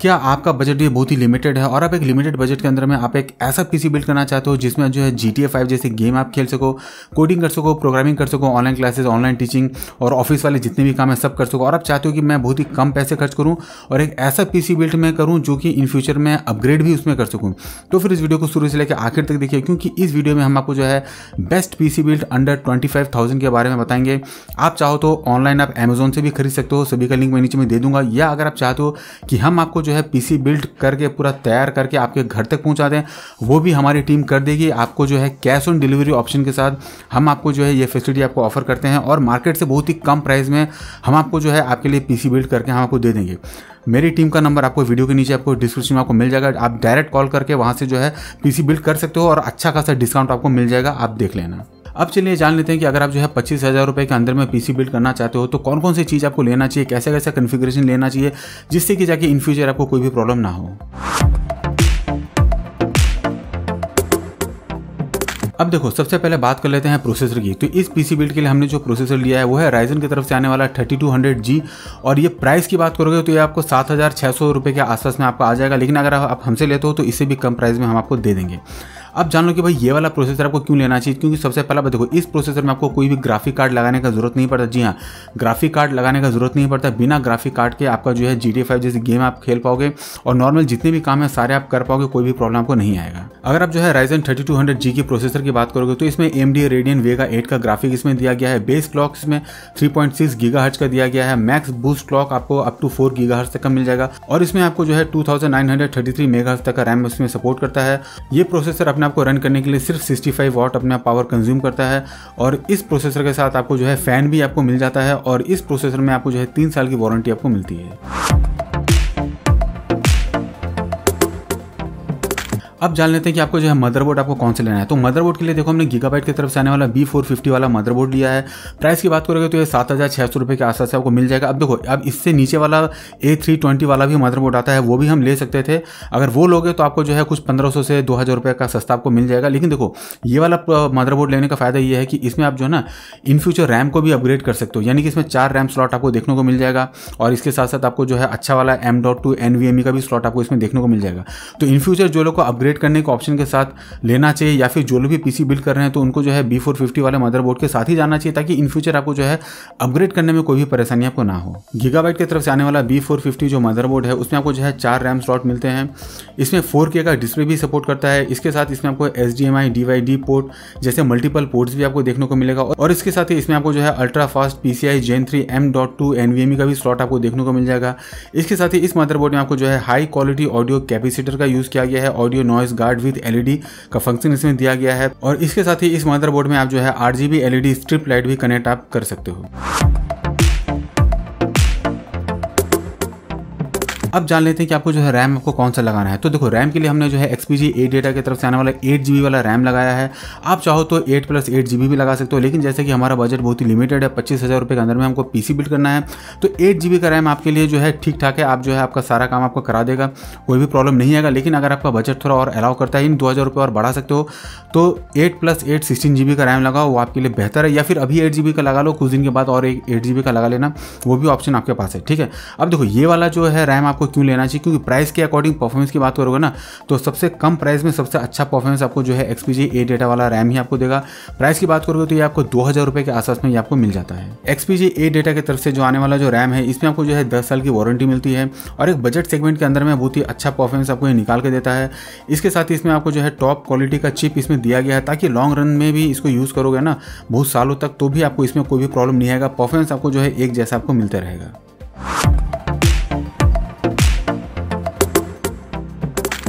क्या आपका बजट ये बहुत ही लिमिटेड है और आप एक लिमिटेड बजट के अंदर में आप एक ऐसा पीसी बिल्ड करना चाहते हो जिसमें जो है जी टी फाइव जैसे गेम आप खेल सको कोडिंग कर सको प्रोग्रामिंग कर सको ऑनलाइन क्लासेस ऑनलाइन टीचिंग और ऑफिस वाले जितने भी काम है सब कर सको और आप चाहते हो कि मैं बहुत ही कम पैसे खर्च करूँ और एक ऐसा पी बिल्ड मैं करूँ जो कि इन फ्यूचर मैं अपग्रेड भी उसमें कर सकूँ तो फिर इस वीडियो को शुरू से लेकर आखिर तक देखिए क्योंकि इस वीडियो में हम आपको जो है best P build under twenty के बारे में बताएंगे आप चाहो तो ऑनलाइन आप अमेजोन से भी खरीद सकते हो सभी का लिंक मैं नीचे में दे दूंगा या अगर आप चाहते हो कि हम आपको जो है पीसी बिल्ड करके पूरा तैयार करके आपके घर तक पहुंचा दें वो भी हमारी टीम कर देगी आपको जो है कैश ऑन डिलीवरी ऑप्शन के साथ हम आपको जो है ये फैसिलिटी आपको ऑफर करते हैं और मार्केट से बहुत ही कम प्राइस में हम आपको जो है आपके लिए पीसी बिल्ड करके हम आपको दे देंगे मेरी टीम का नंबर आपको वीडियो के नीचे आपको डिस्क्रिप्शन में आपको मिल जाएगा आप डायरेक्ट कॉल करके वहाँ से जो है पीसी बिल्ड कर सकते हो और अच्छा खासा डिस्काउंट आपको मिल जाएगा आप देख लेना अब चलिए जान लेते हैं कि अगर आप जो है पच्चीस हज़ार रुपये के अंदर में पीसी बिल्ड करना चाहते हो तो कौन कौन सी चीज़ आपको लेना चाहिए कैसा कैसा कन्फिग्रेशन लेना चाहिए जिससे कि जाके इन फ्यूचर आपको कोई भी प्रॉब्लम ना हो अब देखो सबसे पहले बात कर लेते हैं प्रोसेसर की तो इस पीसी बिल्ड के लिए हमने जो प्रोसेसर लिया है वो है राइजन की तरफ से आने वाला 3200G और ये प्राइस की बात करोगे तो ये आपको सात हज़ार के आसपास में आपको आ जाएगा लेकिन अगर आप हमसे लेते हो तो इससे भी कम प्राइस में हम आपको दे देंगे अब जान लो कि भाई ये वाला प्रोसेसर आपको क्यों लेना चाहिए क्योंकि सबसे पहला बात देखो इस प्रोसेसर में आपको कोई भी ग्राफिक कार्ड लगाने का जरूरत नहीं पड़ता जी हाँ ग्राफिक कार्ड लगाने का जरूरत नहीं पड़ता बिना ग्राफिक कार्ड के आपका जो है जी टी फाइव जैसी गेम आप खेल पाओगे और नॉर्मल जितने भी काम है सारे आप कर पाओगे कोई भी प्रॉब्लम आपको नहीं आएगा अगर आप जो है Ryzen thirty two hundred G की प्रोसेसर की बात करोगे तो इसमें M D Radeon Vega eight का ग्राफिक इसमें दिया गया है बेस क्लॉक इसमें three point six giga hertz का दिया गया है मैक्स बूस्ट क्लॉक आपको up to four giga hertz तक का मिल जाएगा और इसमें आपको जो है two thousand nine hundred thirty three mega तक का रैम इसमें सपोर्ट करता है ये प्रोसेसर अपना आपको रन करने के लिए सिर्फ 65 वॉट अपना पावर कंज्यूम करता है और इस प्रोसेसर के साथ आपको जो है फ़ैन भी आपको मिल जाता है और इस प्रोसेसर में आपको जो है तीन साल की वारंटी आपको मिलती है अब जान लेते हैं कि आपको जो है मदरबोर्ड आपको कौन से लेना है तो मदरबोर्ड के लिए देखो हमने गीगाबाइट की तरफ से आने वाला बी फोर फिफ्टी वाला मदरबोर्ड लिया है प्राइस की बात करोगे तो ये सात हज़ार छः सौ रुपये के आसपास आपको मिल जाएगा अब देखो अब इससे नीचे वाला ए थ्री ट्वेंटी वाला भी मदरबोर्ड आता है वो भी हम ले सकते थे अगर वो लोगे तो आपको जो है कुछ पंद्रह सौ से दो हज़ार रुपये का सस्ता आपको मिल जाएगा लेकिन देखो ये वाला मदरबोर्ड लेने का फ़ायदा ये है कि इसमें आप जो है ना इन फ्यूचर रैम को भी अपग्रेड कर सकते हो यानी कि इसमें चार रैम स्लॉट आपको देखने को मिल जाएगा और इसके साथ साथ आपको जो है अच्छा वाला M dot two N V M E का भी स्लॉट आपको इसमें देखने को मिल जाएगा तो इन फ्यूचर जो लोग को अपग्रेड अपग्रेड करने के ऑप्शन के साथ लेना चाहिए या फिर जो लोग भी पीसी बिल्ड कर रहे हैं तो उनको जो है बी फोर फिफ्टी वाले मदरबोर्ड के साथ ही जाना चाहिए ताकि इन फ्यूचर आपको जो है अपग्रेड करने में कोई भी परेशानी आपको ना हो गीगाबाइट की तरफ से आने वाला बी फोर फिफ्टी जो मदरबोर्ड है उसमें आपको जो है चार रैम स्लॉट मिलते हैं इसमें फोर के का डिस्प्ले भी सपोर्ट करता है इसके साथ इसमें आपको S D M I D Y D port जैसे मल्टीपल पोर्ट्स भी आपको देखने को मिलेगा और इसके साथ ही इसमें आपको जो है ultra fast P C I gen three M dot two N V M का भी स्लॉट आपको देखने को मिल जाएगा इसके साथ ही इस मदरबोर्ड में आपको जो है हाई क्वालिटी ऑडियो कैपेसिटर का यूज़ किया गया है audio non noise guard with LED का फंक्शन इसमें दिया गया है और इसके साथ ही इस मदरबोर्ड में आप जो है आठ जी एलईडी स्ट्रिप लाइट भी कनेक्ट आप कर सकते हो अब जान लेते हैं कि आपको जो है रैम आपको कौन सा लगाना है तो देखो रैम के लिए हमने जो है एक्सपीजी एट डेटा की तरफ से आने वाला एट जी वाला रैम लगाया है आप चाहो तो एट प्लस एट जी भी लगा सकते हो लेकिन जैसे कि हमारा बजट बहुत ही लिमिटेड है पच्चीस हज़ार रुपये के अंदर में हमको पी सी बिल्ड करना है तो एट जी का रैम आपके लिए जो है ठीक ठाक है आप जो है आपका सारा काम आपको करा देगा कोई भी प्रॉब्लम नहीं आएगा लेकिन अगर आपका बजट थोड़ा और अलाउ करता है इन दो हज़ार रुपये और बढ़ा सकते हो तो eight plus eight sixteen G का रैम लगाओ वो आपके लिए बेहतर है या फिर अभी एट जी का लगा लो कुछ दिन के बाद और एक एट जी का लगा लेना वो भी ऑप्शन आपके पास है ठीक है अब देखो ये वाला जो है रैम आप आपको क्यों लेना चाहिए क्योंकि प्राइस के अकॉर्डिंग परफॉर्मेंस की बात करोगे ना तो सबसे कम प्राइस में सबसे अच्छा परफॉर्मेंस आपको जो है एक्सपीजी ए डेटा वाला रैम ही आपको देगा प्राइस की बात करोगे तो ये आपको दो हज़ार के आसपास में ये आपको मिल जाता है एक्सपीजी ए डेटा की तरफ से जो आने वाला जो रैम है इसमें आपको जो है दस साल की वारंटी मिलती है और एक बजट सेगमेंट के अंदर में बहुत ही अच्छा परफॉर्मेंस आपको ये निकाल के देता है इसके साथ इसमें आपको जो है टॉप क्वालिटी का चिप इसमें दिया गया है ताकि लॉन्ग रन में भी इसको यूज़ करोगे ना बहुत सालों तक तो भी आपको इसमें कोई भी प्रॉब्लम नहीं आएगा परफॉर्मेंस आपको जो है एक जैसा आपको मिलता रहेगा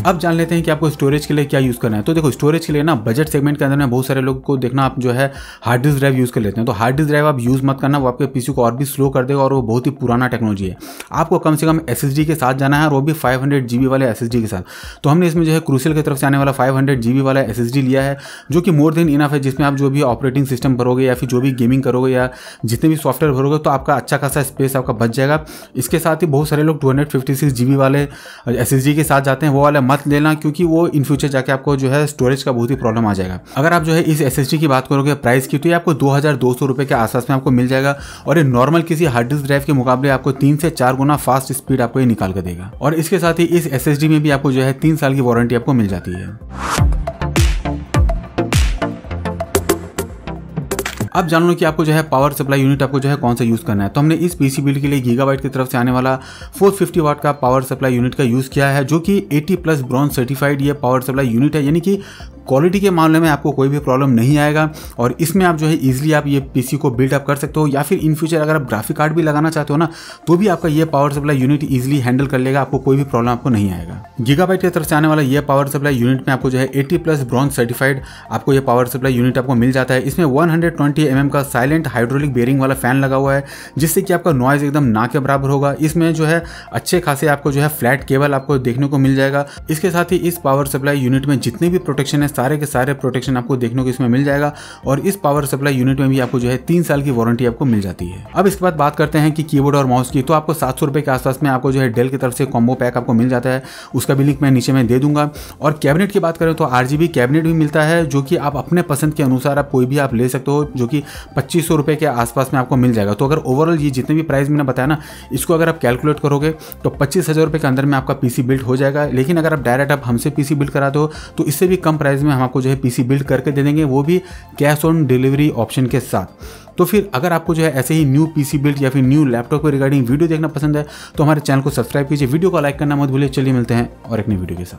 अब जान लेते हैं कि आपको स्टोरेज के लिए क्या यूज़ करना है तो देखो स्टोरेज के लिए ना बजट सेगमेंट के अंदर में बहुत सारे लोग को देखना आप जो है हार्ड डिस्क ड्राइव यूज़ कर लेते हैं तो हार्ड डिस्क ड्राइव आप यूज़ मत करना वो आपके पीसी को और भी स्लो कर देगा और वो बहुत ही पुराना टेक्नोलॉजी है आपको कम से कम एस के साथ जाना है और वो भी फाइव हंड्रेड वाले एस के साथ तो हमने इसमें जो है क्रूसल की तरफ से आने वाला फाइव हंड्रेड वाला एस लिया है जो कि मोर देन इनफ है जिसमें आप जो भी ऑपरेटिंग सिस्टम भरोगे या फिर जो भी गेमिंग करोगे या जितने भी सॉफ्टवेयर भरोगे तो आपका अच्छा खासा स्पेस आपका बच जाएगा इसके साथ ही बहुत सारे लोग टू हंड्रेड वाले एस के साथ जाते हैं वो वाला मत लेना क्योंकि वो इन फ्यूचर जाके आपको जो है स्टोरेज का बहुत ही प्रॉब्लम आ जाएगा अगर आप जो है इस एस की बात करोगे प्राइस की तो ये आपको दो हज़ार के आसपास में आपको मिल जाएगा और ये नॉर्मल किसी हार्ड डिस्क ड्राइव के मुकाबले आपको तीन से चार गुना फास्ट स्पीड आपको ये निकाल कर देगा और इसके साथ ही इस एस में भी आपको जो है तीन साल की वारंटी आपको मिल जाती है अब जान लो कि आपको जो है पावर सप्लाई यूनिट आपको जो है कौन सा यूज़ करना है तो हमने इस पीसी बिल्ड के लिए गीगाबाइट की तरफ से आने वाला 450 वाट का पावर सप्लाई यूनिट का यूज़ किया है जो कि 80 प्लस ब्रॉन्ज सर्टिफाइड ये पावर सप्लाई यूनिट है यानी कि क्वालिटी के मामले में आपको कोई भी प्रॉब्लम नहीं आएगा और इसमें आप जो है इजिली आप ये पीसी को बिल्ड अप कर सकते हो या फिर इन फ्यूचर अगर आप ग्राफिक कार्ड भी लगाना चाहते हो ना तो भी आपका ये power supply unit easily handle कर लेगा आपको कोई भी प्रॉब्लम आपको नहीं आएगा गीगाबाइट की तरफ से आने वाला ये पावर सप्लाई यूनिट में आपको जो है एटी प्लस ब्रॉन्ज सर्टिफाइड आपको ये पावर सप्लाई यूनिट आपको मिल जाता है इसमें वन फोर्टी एम का साइलेंट हाइड्रोलिक बेयरिंग वाला फ़ैन लगा हुआ है जिससे कि आपका नॉइज़ एकदम ना के बराबर होगा इसमें जो है अच्छे खासे आपको जो है फ्लैट केबल आपको देखने को मिल जाएगा इसके साथ ही इस पावर सप्लाई यूनिट में जितने भी प्रोटेक्शन है सारे के सारे प्रोटेक्शन आपको देखने को इसमें मिल जाएगा और इस पावर सप्लाई यूनिट में भी आपको जो है तीन साल की वारंटी आपको मिल जाती है अब इसके बाद बात करते हैं कि कीबोर्ड और माउस की तो आपको सात के आसपास में आपको जो है डेल की तरफ से कॉम्बो पैक आपको मिल जाता है उसका भी लिंक मैं नीचे में दे दूंगा और कैबिनेट की बात करें तो आर कैबिनेट भी मिलता है जो कि आप अपने पसंद के अनुसार आप कोई भी आप ले सकते हो जो कि पच्चीस सौ रुपये के आसपास में आपको मिल जाएगा तो अगर ओवरऑल ये जितने भी प्राइस मैंने बताया ना इसको अगर आप कैलकुलेट करोगे तो पच्चीस हज़ार रुपये के अंदर में आपका पीसी बिल्ड हो जाएगा लेकिन अगर आप डायरेक्ट आप हमसे पीसी बिल्ड करा दो तो इससे भी कम प्राइस में हम आपको जो है पीसी बिल्ड करके दे देंगे वो भी कैश ऑन डिलीवरी ऑप्शन के साथ तो फिर अगर आपको जो है ऐसे ही न्यू पीसी बिल्ड या फिर न्यू लैपटॉप के रिगार्डिंग वीडियो देखना पसंद है तो हमारे चैनल को सब्सक्राइब कीजिए वीडियो को लाइक करना मत भूलिए चलिए मिलते हैं और एक नई वीडियो के साथ